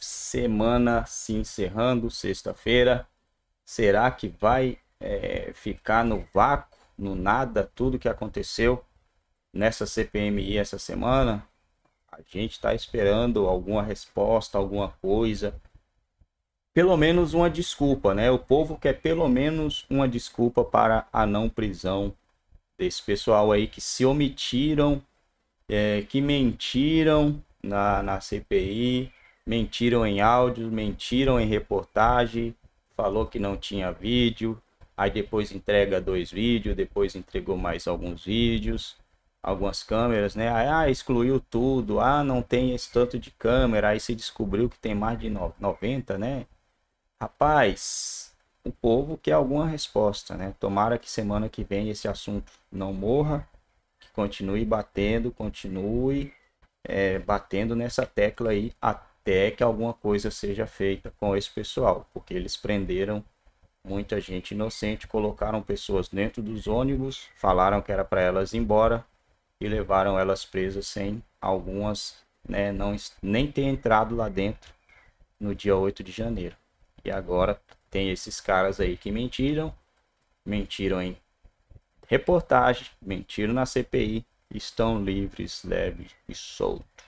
semana se encerrando, sexta-feira. Será que vai é, ficar no vácuo, no nada, tudo que aconteceu nessa CPMI essa semana? A gente está esperando alguma resposta, alguma coisa. Pelo menos uma desculpa, né? O povo quer pelo menos uma desculpa para a não prisão desse pessoal aí que se omitiram, é, que mentiram na, na CPI, mentiram em áudios, mentiram em reportagem, falou que não tinha vídeo, aí depois entrega dois vídeos, depois entregou mais alguns vídeos, algumas câmeras, né? Aí, ah, excluiu tudo, ah, não tem esse tanto de câmera, aí se descobriu que tem mais de 90, né? Rapaz, o povo quer alguma resposta, né? Tomara que semana que vem esse assunto não morra, que continue batendo, continue é, batendo nessa tecla aí até até que alguma coisa seja feita com esse pessoal, porque eles prenderam muita gente inocente, colocaram pessoas dentro dos ônibus, falaram que era para elas ir embora e levaram elas presas sem algumas né, não, nem ter entrado lá dentro no dia 8 de janeiro. E agora tem esses caras aí que mentiram, mentiram em reportagem, mentiram na CPI, estão livres, leves e soltos.